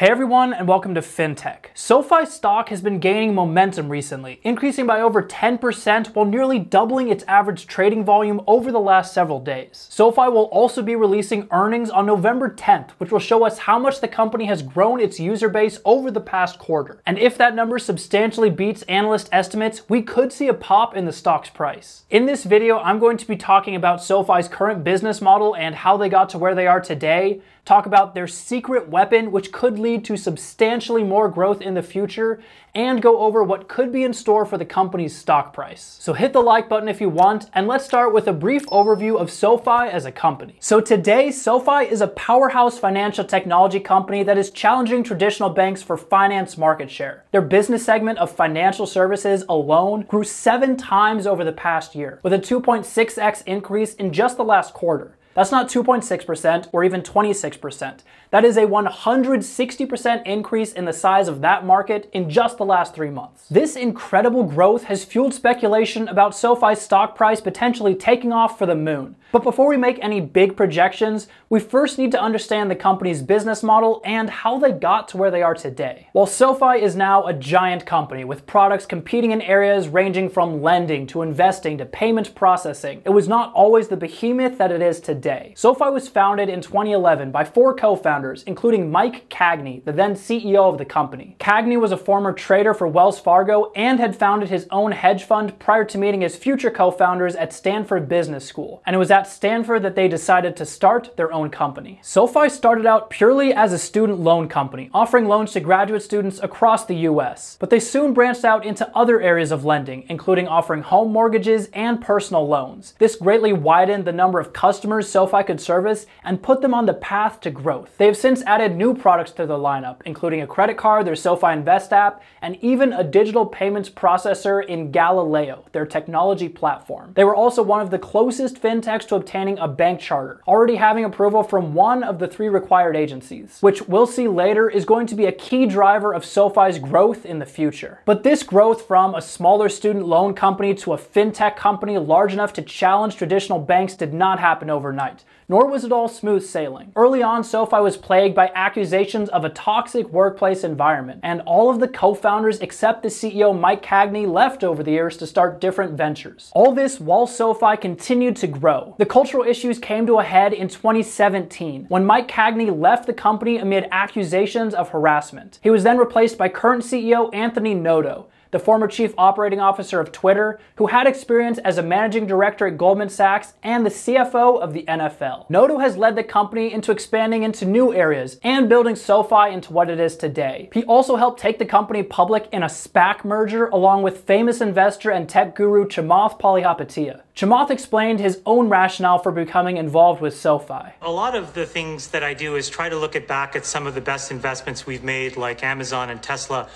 Hey everyone, and welcome to FinTech. SoFi stock has been gaining momentum recently, increasing by over 10% while nearly doubling its average trading volume over the last several days. SoFi will also be releasing earnings on November 10th, which will show us how much the company has grown its user base over the past quarter. And if that number substantially beats analyst estimates, we could see a pop in the stock's price. In this video, I'm going to be talking about SoFi's current business model and how they got to where they are today, talk about their secret weapon, which could lead lead to substantially more growth in the future and go over what could be in store for the company's stock price. So hit the like button if you want, and let's start with a brief overview of SoFi as a company. So today, SoFi is a powerhouse financial technology company that is challenging traditional banks for finance market share. Their business segment of financial services alone grew seven times over the past year, with a 2.6x increase in just the last quarter. That's not 2.6% or even 26%. That is a 160% increase in the size of that market in just the last three months. This incredible growth has fueled speculation about SoFi's stock price potentially taking off for the moon. But before we make any big projections, we first need to understand the company's business model and how they got to where they are today. While SoFi is now a giant company with products competing in areas ranging from lending to investing to payment processing, it was not always the behemoth that it is today. SoFi was founded in 2011 by four co-founders founders, including Mike Cagney, the then CEO of the company. Cagney was a former trader for Wells Fargo and had founded his own hedge fund prior to meeting his future co founders at Stanford Business School. And it was at Stanford that they decided to start their own company. SoFi started out purely as a student loan company, offering loans to graduate students across the US. But they soon branched out into other areas of lending, including offering home mortgages and personal loans. This greatly widened the number of customers SoFi could service and put them on the path to growth. They They've since added new products to the lineup, including a credit card, their SoFi Invest app, and even a digital payments processor in Galileo, their technology platform. They were also one of the closest fintechs to obtaining a bank charter, already having approval from one of the three required agencies, which we'll see later is going to be a key driver of SoFi's growth in the future. But this growth from a smaller student loan company to a fintech company large enough to challenge traditional banks did not happen overnight nor was it all smooth sailing. Early on, SoFi was plagued by accusations of a toxic workplace environment, and all of the co-founders except the CEO Mike Cagney left over the years to start different ventures. All this while SoFi continued to grow. The cultural issues came to a head in 2017 when Mike Cagney left the company amid accusations of harassment. He was then replaced by current CEO Anthony Noto, the former chief operating officer of Twitter, who had experience as a managing director at Goldman Sachs and the CFO of the NFL. Noto has led the company into expanding into new areas and building SoFi into what it is today. He also helped take the company public in a SPAC merger along with famous investor and tech guru Chamath Palihapitiya. Chamath explained his own rationale for becoming involved with SoFi. A lot of the things that I do is try to look at back at some of the best investments we've made like Amazon and Tesla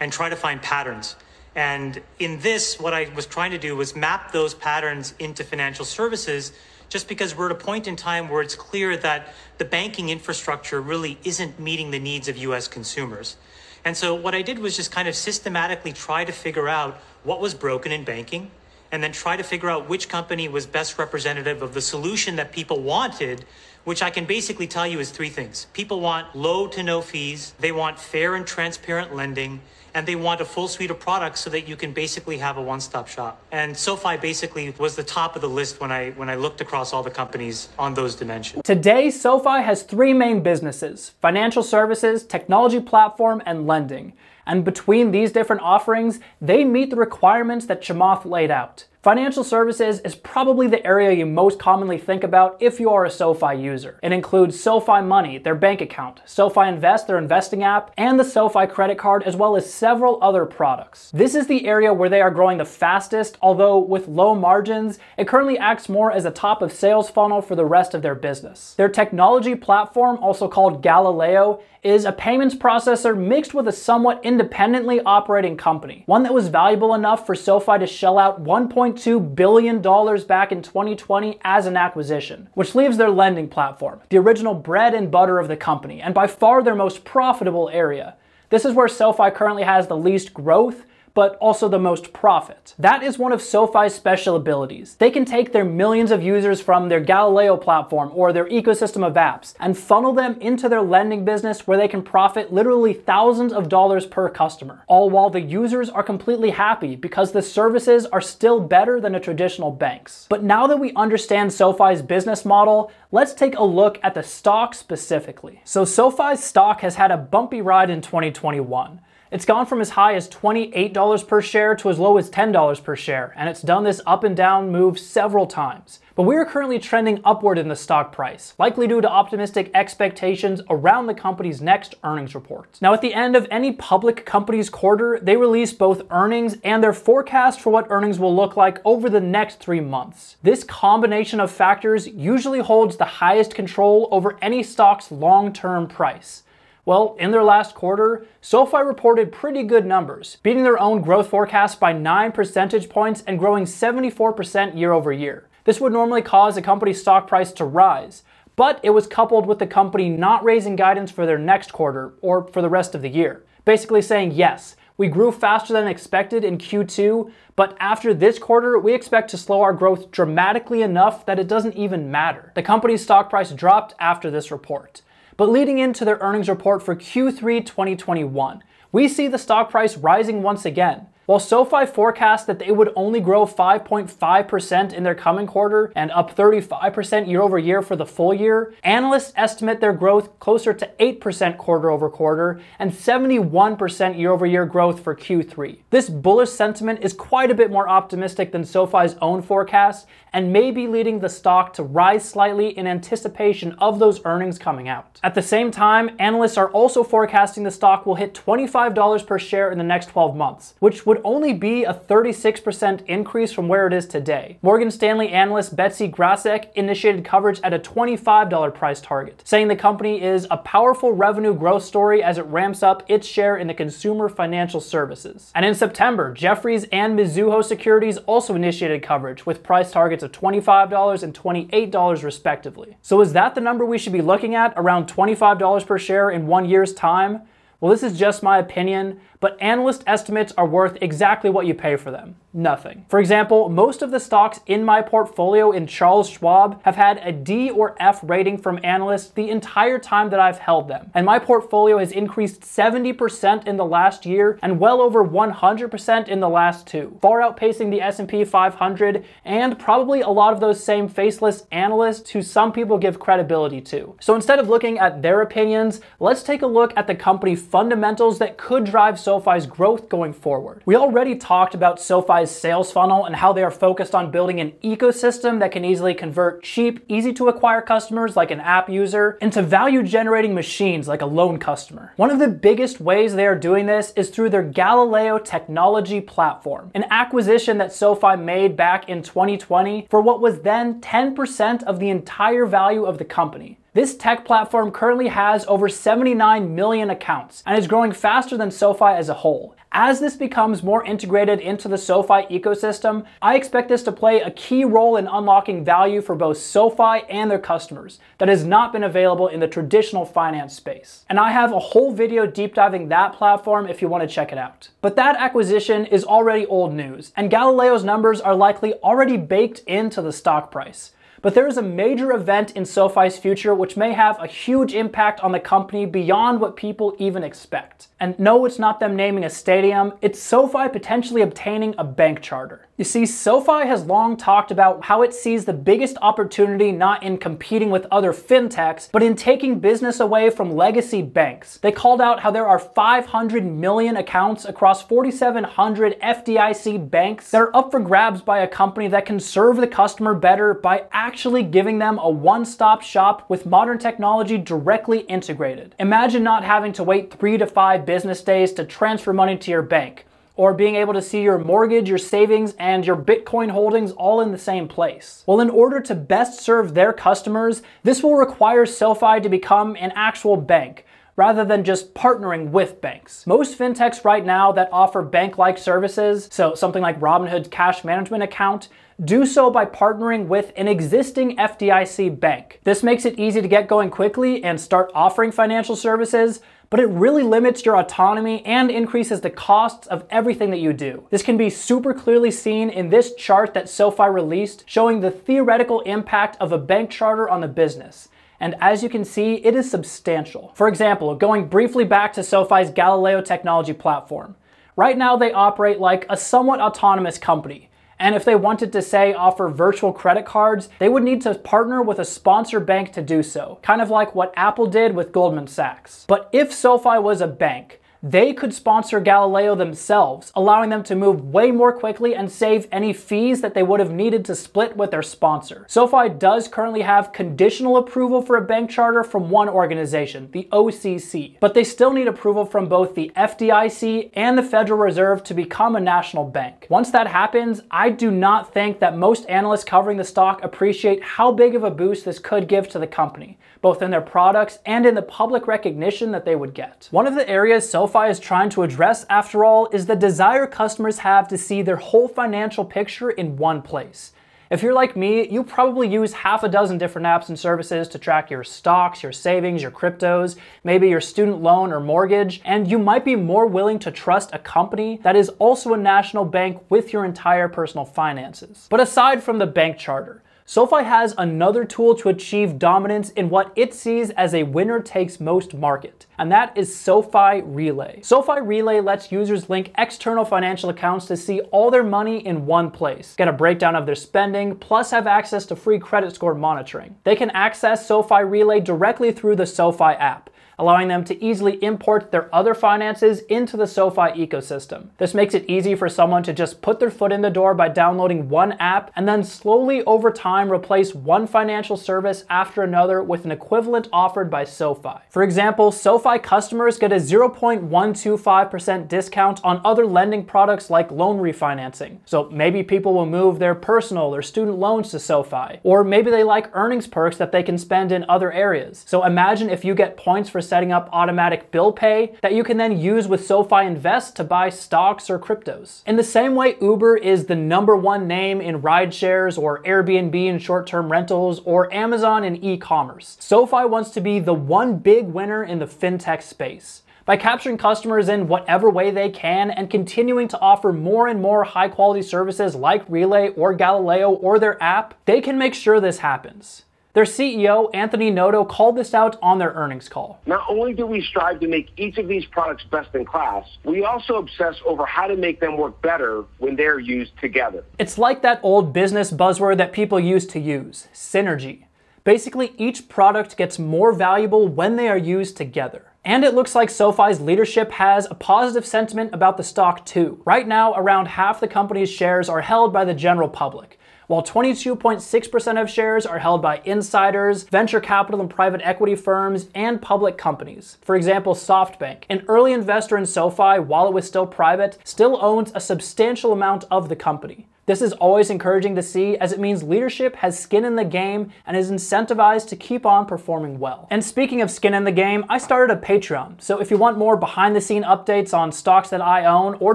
and try to find patterns. And in this, what I was trying to do was map those patterns into financial services just because we're at a point in time where it's clear that the banking infrastructure really isn't meeting the needs of US consumers. And so what I did was just kind of systematically try to figure out what was broken in banking and then try to figure out which company was best representative of the solution that people wanted, which I can basically tell you is three things. People want low to no fees, they want fair and transparent lending, and they want a full suite of products so that you can basically have a one-stop shop. And SoFi basically was the top of the list when I when I looked across all the companies on those dimensions. Today, SoFi has three main businesses: financial services, technology platform, and lending. And between these different offerings, they meet the requirements that Chamath laid out. Financial services is probably the area you most commonly think about if you are a SoFi user. It includes SoFi Money, their bank account, SoFi Invest, their investing app, and the SoFi credit card, as well as several other products. This is the area where they are growing the fastest, although with low margins, it currently acts more as a top of sales funnel for the rest of their business. Their technology platform, also called Galileo, is a payments processor mixed with a somewhat independently operating company, one that was valuable enough for SoFi to shell out 1. $1.2 billion back in 2020 as an acquisition, which leaves their lending platform, the original bread and butter of the company, and by far their most profitable area. This is where SoFi currently has the least growth but also the most profit. That is one of SoFi's special abilities. They can take their millions of users from their Galileo platform or their ecosystem of apps and funnel them into their lending business where they can profit literally thousands of dollars per customer, all while the users are completely happy because the services are still better than a traditional bank's. But now that we understand SoFi's business model, let's take a look at the stock specifically. So SoFi's stock has had a bumpy ride in 2021. It's gone from as high as $28 per share to as low as $10 per share, and it's done this up and down move several times. But we are currently trending upward in the stock price, likely due to optimistic expectations around the company's next earnings report. Now, at the end of any public company's quarter, they release both earnings and their forecast for what earnings will look like over the next three months. This combination of factors usually holds the highest control over any stock's long term price. Well, in their last quarter, SoFi reported pretty good numbers, beating their own growth forecast by 9 percentage points and growing 74% year over year. This would normally cause a company's stock price to rise, but it was coupled with the company not raising guidance for their next quarter or for the rest of the year, basically saying, yes, we grew faster than expected in Q2, but after this quarter, we expect to slow our growth dramatically enough that it doesn't even matter. The company's stock price dropped after this report. But leading into their earnings report for Q3 2021, we see the stock price rising once again. While SoFi forecast that they would only grow 5.5% in their coming quarter and up 35% year over year for the full year, analysts estimate their growth closer to 8% quarter over quarter and 71% year over year growth for Q3. This bullish sentiment is quite a bit more optimistic than SoFi's own forecast and may be leading the stock to rise slightly in anticipation of those earnings coming out. At the same time, analysts are also forecasting the stock will hit $25 per share in the next 12 months, which would would only be a 36% increase from where it is today. Morgan Stanley analyst Betsy Grasek initiated coverage at a $25 price target, saying the company is a powerful revenue growth story as it ramps up its share in the consumer financial services. And in September, Jefferies and Mizuho Securities also initiated coverage with price targets of $25 and $28 respectively. So is that the number we should be looking at around $25 per share in one year's time? Well, this is just my opinion, but analyst estimates are worth exactly what you pay for them nothing. For example, most of the stocks in my portfolio in Charles Schwab have had a D or F rating from analysts the entire time that I've held them. And my portfolio has increased 70% in the last year and well over 100% in the last two, far outpacing the S&P 500 and probably a lot of those same faceless analysts who some people give credibility to. So instead of looking at their opinions, let's take a look at the company fundamentals that could drive SoFi's growth going forward. We already talked about SoFi sales funnel and how they are focused on building an ecosystem that can easily convert cheap, easy to acquire customers like an app user into value generating machines like a loan customer. One of the biggest ways they are doing this is through their Galileo technology platform, an acquisition that SoFi made back in 2020 for what was then 10% of the entire value of the company. This tech platform currently has over 79 million accounts and is growing faster than SoFi as a whole. As this becomes more integrated into the SoFi ecosystem, I expect this to play a key role in unlocking value for both SoFi and their customers that has not been available in the traditional finance space. And I have a whole video deep diving that platform if you want to check it out. But that acquisition is already old news, and Galileo's numbers are likely already baked into the stock price. But there is a major event in SoFi's future which may have a huge impact on the company beyond what people even expect. And no, it's not them naming a stadium, it's SoFi potentially obtaining a bank charter. You see, SoFi has long talked about how it sees the biggest opportunity not in competing with other fintechs, but in taking business away from legacy banks. They called out how there are 500 million accounts across 4,700 FDIC banks that are up for grabs by a company that can serve the customer better by actually giving them a one stop shop with modern technology directly integrated. Imagine not having to wait three to five business days to transfer money to your bank, or being able to see your mortgage, your savings, and your Bitcoin holdings all in the same place. Well, in order to best serve their customers, this will require SoFi to become an actual bank rather than just partnering with banks. Most fintechs right now that offer bank-like services, so something like Robinhood's cash management account, do so by partnering with an existing FDIC bank. This makes it easy to get going quickly and start offering financial services but it really limits your autonomy and increases the costs of everything that you do. This can be super clearly seen in this chart that SoFi released showing the theoretical impact of a bank charter on the business. And as you can see, it is substantial. For example, going briefly back to SoFi's Galileo technology platform. Right now, they operate like a somewhat autonomous company, and if they wanted to say offer virtual credit cards, they would need to partner with a sponsor bank to do so, kind of like what Apple did with Goldman Sachs. But if SoFi was a bank, they could sponsor Galileo themselves, allowing them to move way more quickly and save any fees that they would have needed to split with their sponsor. SoFi does currently have conditional approval for a bank charter from one organization, the OCC, but they still need approval from both the FDIC and the Federal Reserve to become a national bank. Once that happens, I do not think that most analysts covering the stock appreciate how big of a boost this could give to the company both in their products and in the public recognition that they would get. One of the areas SoFi is trying to address, after all, is the desire customers have to see their whole financial picture in one place. If you're like me, you probably use half a dozen different apps and services to track your stocks, your savings, your cryptos, maybe your student loan or mortgage, and you might be more willing to trust a company that is also a national bank with your entire personal finances. But aside from the bank charter, SoFi has another tool to achieve dominance in what it sees as a winner takes most market, and that is SoFi Relay. SoFi Relay lets users link external financial accounts to see all their money in one place, get a breakdown of their spending, plus have access to free credit score monitoring. They can access SoFi Relay directly through the SoFi app allowing them to easily import their other finances into the SoFi ecosystem. This makes it easy for someone to just put their foot in the door by downloading one app and then slowly over time replace one financial service after another with an equivalent offered by SoFi. For example, SoFi customers get a 0.125% discount on other lending products like loan refinancing. So maybe people will move their personal or student loans to SoFi, or maybe they like earnings perks that they can spend in other areas. So imagine if you get points for for setting up automatic bill pay that you can then use with SoFi Invest to buy stocks or cryptos. In the same way Uber is the number one name in ride shares or Airbnb in short-term rentals or Amazon in e-commerce, SoFi wants to be the one big winner in the fintech space by capturing customers in whatever way they can and continuing to offer more and more high quality services like Relay or Galileo or their app, they can make sure this happens. Their CEO, Anthony Noto, called this out on their earnings call. Not only do we strive to make each of these products best in class, we also obsess over how to make them work better when they're used together. It's like that old business buzzword that people used to use synergy. Basically, each product gets more valuable when they are used together. And it looks like SoFi's leadership has a positive sentiment about the stock too. Right now, around half the company's shares are held by the general public, while 22.6% of shares are held by insiders, venture capital and private equity firms, and public companies. For example, SoftBank, an early investor in SoFi while it was still private, still owns a substantial amount of the company. This is always encouraging to see as it means leadership has skin in the game and is incentivized to keep on performing well. And speaking of skin in the game, I started a Patreon. So if you want more behind the scene updates on stocks that I own or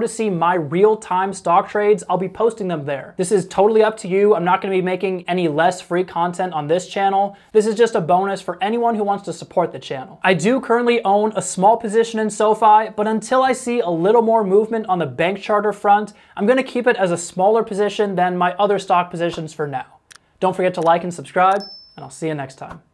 to see my real time stock trades, I'll be posting them there. This is totally up to you I'm not going to be making any less free content on this channel. This is just a bonus for anyone who wants to support the channel. I do currently own a small position in SoFi, but until I see a little more movement on the bank charter front, I'm going to keep it as a smaller position than my other stock positions for now. Don't forget to like and subscribe, and I'll see you next time.